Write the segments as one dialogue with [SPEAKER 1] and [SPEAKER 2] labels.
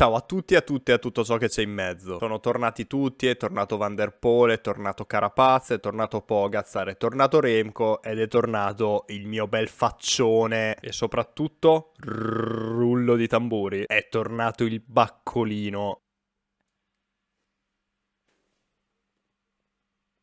[SPEAKER 1] Ciao a tutti e a tutte e a tutto ciò che c'è in mezzo. Sono tornati tutti, è tornato Van der Poel, è tornato Carapaz, è tornato Pogazzar, è tornato Remco ed è tornato il mio bel faccione e soprattutto rrr, rullo di tamburi. È tornato il baccolino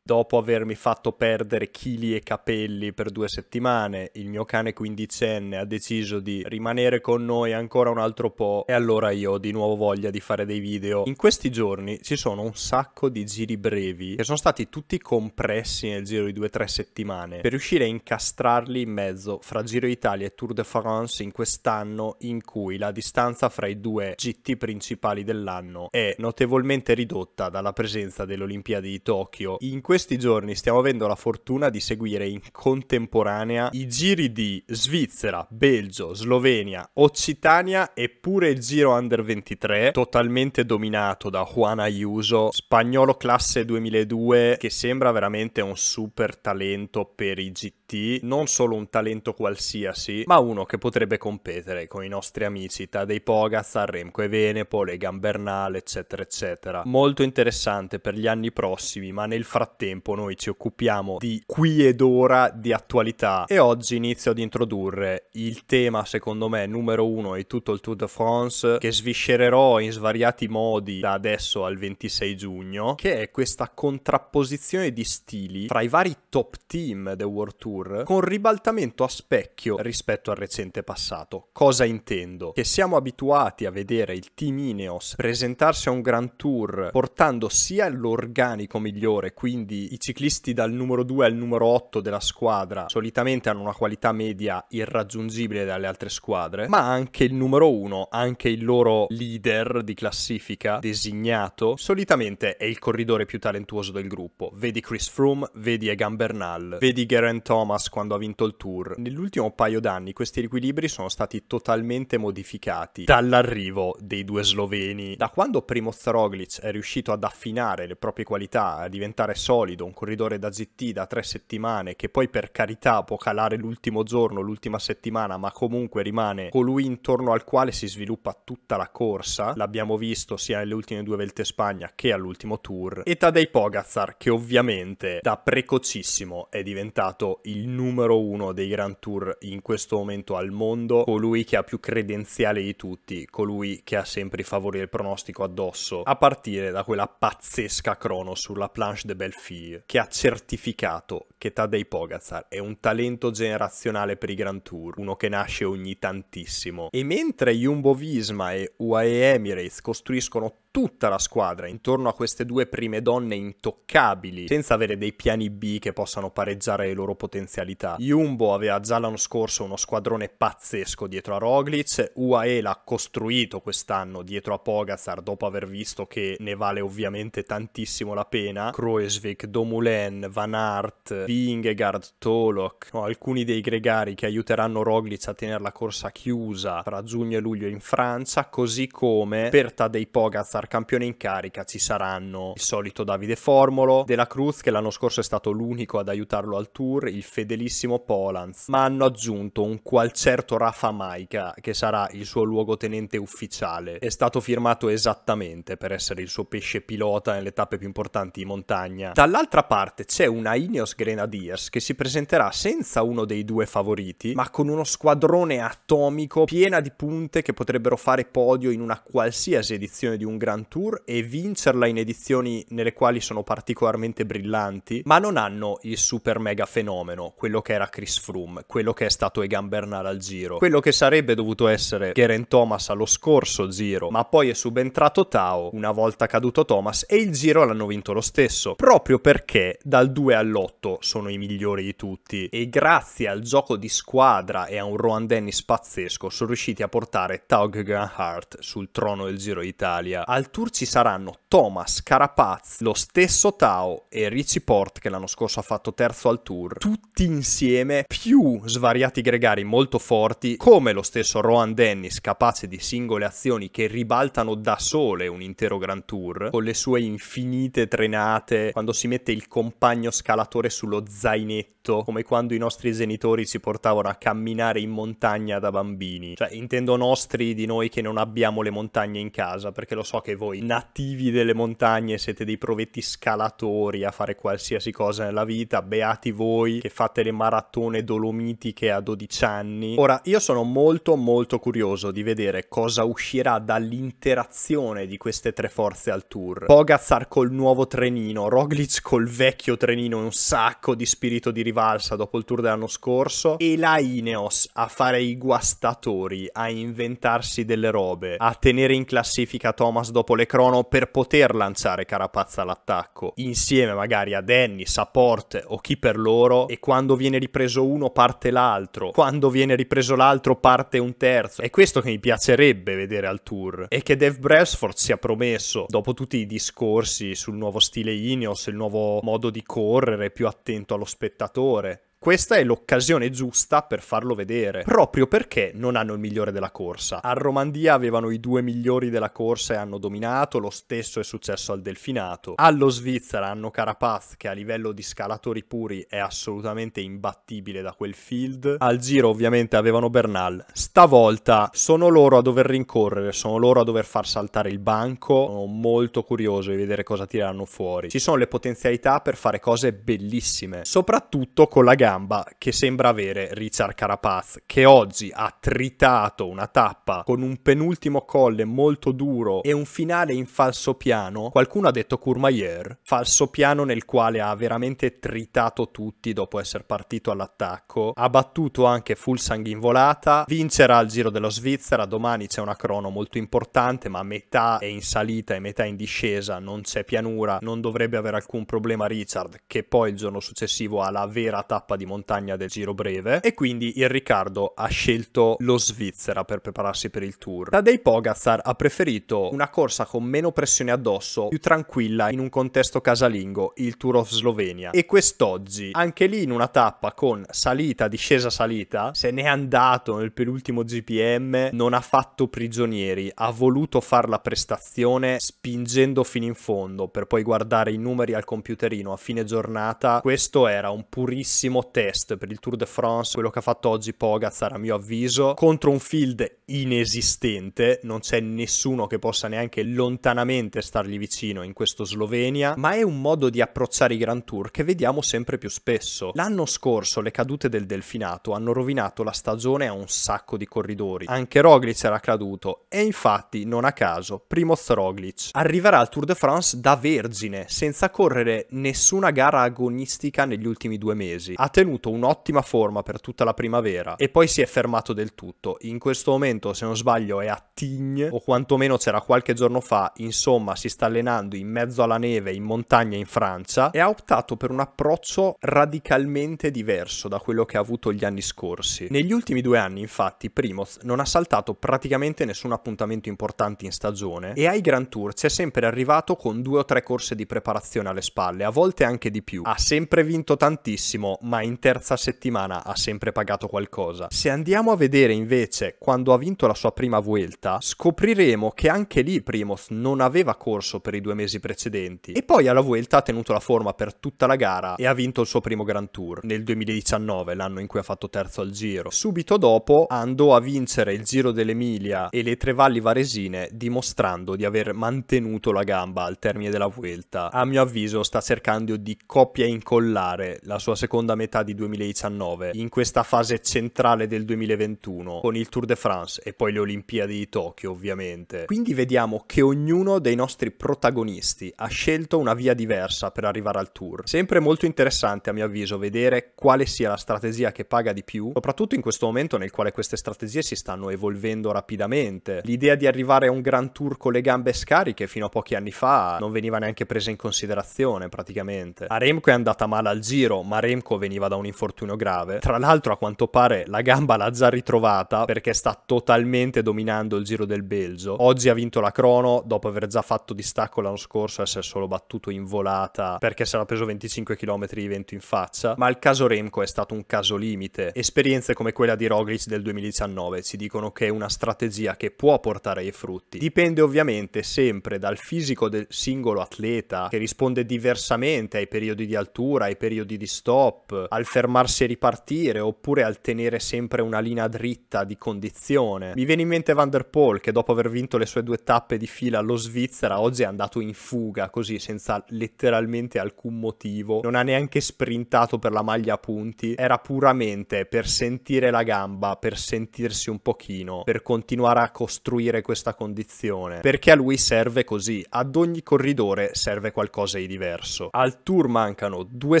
[SPEAKER 1] Dopo avermi fatto perdere chili e capelli per due settimane, il mio cane quindicenne ha deciso di rimanere con noi ancora un altro po' e allora io ho di nuovo voglia di fare dei video. In questi giorni ci sono un sacco di giri brevi che sono stati tutti compressi nel giro di due o tre settimane per riuscire a incastrarli in mezzo fra Giro Italia e Tour de France in quest'anno in cui la distanza fra i due GT principali dell'anno è notevolmente ridotta dalla presenza delle Olimpiadi di Tokyo. In questo questi giorni stiamo avendo la fortuna di seguire in contemporanea i giri di Svizzera, Belgio, Slovenia, Occitania e pure il giro under 23, totalmente dominato da Juan Ayuso, spagnolo classe 2002, che sembra veramente un super talento per i GT, non solo un talento qualsiasi, ma uno che potrebbe competere con i nostri amici Tadei Pogacar, Remco e Venepo, Legan Bernal, eccetera, eccetera. Molto interessante per gli anni prossimi, ma nel frattempo tempo noi ci occupiamo di qui ed ora di attualità e oggi inizio ad introdurre il tema secondo me numero uno di tutto il Tour de France che sviscererò in svariati modi da adesso al 26 giugno che è questa contrapposizione di stili tra i vari top team del World Tour con ribaltamento a specchio rispetto al recente passato. Cosa intendo? Che siamo abituati a vedere il team Ineos presentarsi a un Grand Tour portando sia l'organico migliore quindi quindi i ciclisti dal numero 2 al numero 8 della squadra solitamente hanno una qualità media irraggiungibile dalle altre squadre, ma anche il numero 1, anche il loro leader di classifica designato, solitamente è il corridore più talentuoso del gruppo. Vedi Chris Froome, vedi Egan Bernal, vedi Geraint Thomas quando ha vinto il Tour. Nell'ultimo paio d'anni questi equilibri sono stati totalmente modificati dall'arrivo dei due sloveni. Da quando Primo Roglic è riuscito ad affinare le proprie qualità, a diventare solido, solido, un corridore da ZT da tre settimane, che poi per carità può calare l'ultimo giorno, l'ultima settimana, ma comunque rimane colui intorno al quale si sviluppa tutta la corsa. L'abbiamo visto sia nelle ultime due Velte Spagna che all'ultimo tour. E Tadej Pogazzar, che ovviamente da precocissimo è diventato il numero uno dei Grand Tour in questo momento al mondo, colui che ha più credenziale di tutti, colui che ha sempre i favori del pronostico addosso, a partire da quella pazzesca crono sulla planche de Belfiore FII che ha certificato che Tadei Pogazar è un talento generazionale per i Grand Tour, uno che nasce ogni tantissimo. E mentre Jumbo Visma e UAE Emirates costruiscono tutta la squadra intorno a queste due prime donne intoccabili, senza avere dei piani B che possano pareggiare le loro potenzialità. Jumbo aveva già l'anno scorso uno squadrone pazzesco dietro a Roglic, UAE l'ha costruito quest'anno dietro a Pogazar dopo aver visto che ne vale ovviamente tantissimo la pena. Kroesvik, Domulen, Van Aert, Vingegaard, Tolok, no, alcuni dei gregari che aiuteranno Roglic a tenere la corsa chiusa tra giugno e luglio in Francia, così come per Tadej Pogazar Dakar, campione in carica, ci saranno il solito Davide Formolo, Della Cruz che l'anno scorso è stato l'unico ad aiutarlo al tour, il fedelissimo Polans, ma hanno aggiunto un qual certo Rafa Maica che sarà il suo luogotenente ufficiale. È stato firmato esattamente per essere il suo pesce pilota nelle tappe più importanti di montagna. Dall'altra parte c'è una Ineos Grenadiers che si presenterà senza uno dei due favoriti, ma con uno squadrone atomico piena di punte che potrebbero fare podio in una qualsiasi edizione di un Grand Tour e vincerla in edizioni nelle quali sono particolarmente brillanti, ma non hanno il super mega fenomeno, quello che era Chris Froome, quello che è stato Egan Bernal al giro, quello che sarebbe dovuto essere Geraint Thomas allo scorso giro, ma poi è subentrato Tao una volta caduto Thomas e il giro l'hanno vinto lo stesso, proprio perché dal 2 all'8 sono i migliori di tutti e grazie al gioco di squadra e a un Rohan Dennis pazzesco sono riusciti a portare Tao Gegenhardt sul trono del Giro d'Italia al tour ci saranno Thomas, Carapaz, lo stesso Tao e Richie Port che l'anno scorso ha fatto terzo al tour, tutti insieme più svariati gregari molto forti come lo stesso Rohan Dennis capace di singole azioni che ribaltano da sole un intero Grand Tour con le sue infinite trenate quando si mette il compagno scalatore sullo zainetto come quando i nostri genitori ci portavano a camminare in montagna da bambini cioè intendo nostri di noi che non abbiamo le montagne in casa perché lo so che voi nativi delle montagne siete dei provetti scalatori a fare qualsiasi cosa nella vita, beati voi che fate le maratone dolomitiche a 12 anni. Ora, io sono molto molto curioso di vedere cosa uscirà dall'interazione di queste tre forze al tour. Pogazar col nuovo trenino, Roglic col vecchio trenino, un sacco di spirito di rivalsa dopo il tour dell'anno scorso, e la Ineos a fare i guastatori, a inventarsi delle robe, a tenere in classifica Thomas dopo le l'Ecrono per poter lanciare Carapazza all'attacco, insieme magari a Danny, Support o chi per loro, e quando viene ripreso uno parte l'altro, quando viene ripreso l'altro parte un terzo. È questo che mi piacerebbe vedere al tour e che Dave Brailsford sia promesso, dopo tutti i discorsi sul nuovo stile Ineos, il nuovo modo di correre più attento allo spettatore, questa è l'occasione giusta per farlo vedere, proprio perché non hanno il migliore della corsa. A Romandia avevano i due migliori della corsa e hanno dominato, lo stesso è successo al Delfinato. Allo Svizzera hanno Carapaz che a livello di scalatori puri è assolutamente imbattibile da quel field. Al Giro ovviamente avevano Bernal. Stavolta sono loro a dover rincorrere, sono loro a dover far saltare il banco. Sono molto curioso di vedere cosa tireranno fuori. Ci sono le potenzialità per fare cose bellissime, soprattutto con la gara gamba che sembra avere Richard Carapaz, che oggi ha tritato una tappa con un penultimo colle molto duro e un finale in falso piano. Qualcuno ha detto Courmayeur, falso piano nel quale ha veramente tritato tutti dopo essere partito all'attacco. Ha battuto anche Fulsang in volata, vincerà il Giro della Svizzera, domani c'è una crono molto importante, ma metà è in salita e metà in discesa, non c'è pianura, non dovrebbe avere alcun problema Richard, che poi il giorno successivo ha la vera tappa di montagna del Giro Breve e quindi il Riccardo ha scelto lo Svizzera per prepararsi per il Tour. Tadej Pogazzar ha preferito una corsa con meno pressione addosso, più tranquilla in un contesto casalingo, il Tour of Slovenia. E quest'oggi, anche lì in una tappa con salita, discesa, salita, se n'è andato nel penultimo GPM, non ha fatto prigionieri, ha voluto fare la prestazione spingendo fino in fondo per poi guardare i numeri al computerino a fine giornata. Questo era un purissimo test per il Tour de France, quello che ha fatto oggi Pogazzar a mio avviso, contro un field inesistente, non c'è nessuno che possa neanche lontanamente stargli vicino in questo Slovenia, ma è un modo di approcciare i Grand Tour che vediamo sempre più spesso. L'anno scorso le cadute del Delfinato hanno rovinato la stagione a un sacco di corridori, anche Roglic era caduto e infatti non a caso Primoz Roglic arriverà al Tour de France da vergine, senza correre nessuna gara agonistica negli ultimi due mesi. A tenuto un'ottima forma per tutta la primavera e poi si è fermato del tutto. In questo momento, se non sbaglio, è a Tigne o quantomeno c'era qualche giorno fa, insomma, si sta allenando in mezzo alla neve in montagna in Francia e ha optato per un approccio radicalmente diverso da quello che ha avuto gli anni scorsi. Negli ultimi due anni, infatti, Primoz non ha saltato praticamente nessun appuntamento importante in stagione e ai Grand Tour c'è sempre arrivato con due o tre corse di preparazione alle spalle, a volte anche di più. Ha sempre vinto tantissimo, ma in terza settimana ha sempre pagato qualcosa. Se andiamo a vedere invece quando ha vinto la sua prima vuelta, scopriremo che anche lì Primoz non aveva corso per i due mesi precedenti e poi alla vuelta ha tenuto la forma per tutta la gara e ha vinto il suo primo Grand Tour nel 2019, l'anno in cui ha fatto terzo al giro. Subito dopo andò a vincere il Giro dell'Emilia e le Tre Valli Varesine dimostrando di aver mantenuto la gamba al termine della vuelta. A mio avviso sta cercando di copia e incollare la sua seconda metà metà di 2019, in questa fase centrale del 2021, con il Tour de France e poi le Olimpiadi di Tokyo ovviamente. Quindi vediamo che ognuno dei nostri protagonisti ha scelto una via diversa per arrivare al Tour. Sempre molto interessante a mio avviso vedere quale sia la strategia che paga di più, soprattutto in questo momento nel quale queste strategie si stanno evolvendo rapidamente. L'idea di arrivare a un Gran Tour con le gambe scariche fino a pochi anni fa non veniva neanche presa in considerazione praticamente. A Remco è andata male al giro, ma Remco veniva arriva da un infortunio grave. Tra l'altro, a quanto pare, la gamba l'ha già ritrovata perché sta totalmente dominando il Giro del Belgio. Oggi ha vinto la crono dopo aver già fatto distacco l'anno scorso, essere solo battuto in volata perché si era preso 25 km di vento in faccia. Ma il caso Remco è stato un caso limite. Esperienze come quella di Roglic del 2019 ci dicono che è una strategia che può portare ai frutti. Dipende ovviamente sempre dal fisico del singolo atleta che risponde diversamente ai periodi di altura, ai periodi di stop, al fermarsi e ripartire oppure al tenere sempre una linea dritta di condizione. Mi viene in mente Van der Poel che dopo aver vinto le sue due tappe di fila allo Svizzera oggi è andato in fuga così senza letteralmente alcun motivo, non ha neanche sprintato per la maglia a punti, era puramente per sentire la gamba, per sentirsi un pochino, per continuare a costruire questa condizione, perché a lui serve così, ad ogni corridore serve qualcosa di diverso. Al tour mancano due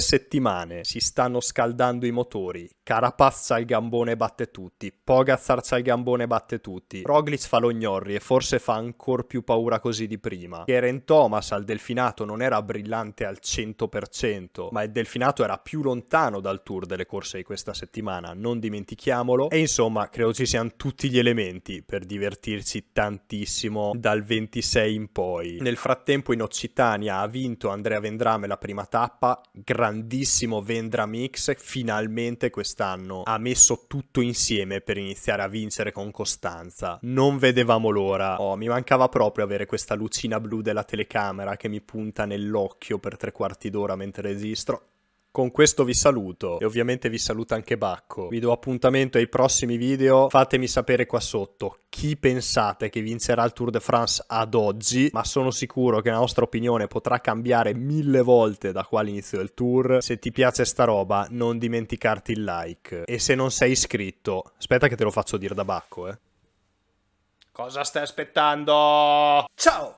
[SPEAKER 1] settimane, si stanno scaldando i motori. Carapazza al gambone batte tutti, Pogazzar c'ha il gambone batte tutti, Roglic fa l'ognorri e forse fa ancora più paura così di prima. Keren Thomas al delfinato non era brillante al 100%, ma il delfinato era più lontano dal tour delle corse di questa settimana, non dimentichiamolo. E insomma, credo ci siano tutti gli elementi per divertirci tantissimo dal 26 in poi. Nel frattempo in Occitania ha vinto Andrea Vendrame la prima tappa, grandissimo Vendrami Enix finalmente quest'anno ha messo tutto insieme per iniziare a vincere con costanza. Non vedevamo l'ora. Oh, mi mancava proprio avere questa lucina blu della telecamera che mi punta nell'occhio per tre quarti d'ora mentre registro. Con questo vi saluto e ovviamente vi saluta anche Bacco. Vi do appuntamento ai prossimi video. Fatemi sapere qua sotto chi pensate che vincerà il Tour de France ad oggi, ma sono sicuro che la nostra opinione potrà cambiare mille volte da qua all'inizio del tour. Se ti piace sta roba non dimenticarti il like e se non sei iscritto, aspetta che te lo faccio dire da Bacco, eh. Cosa stai aspettando? Ciao!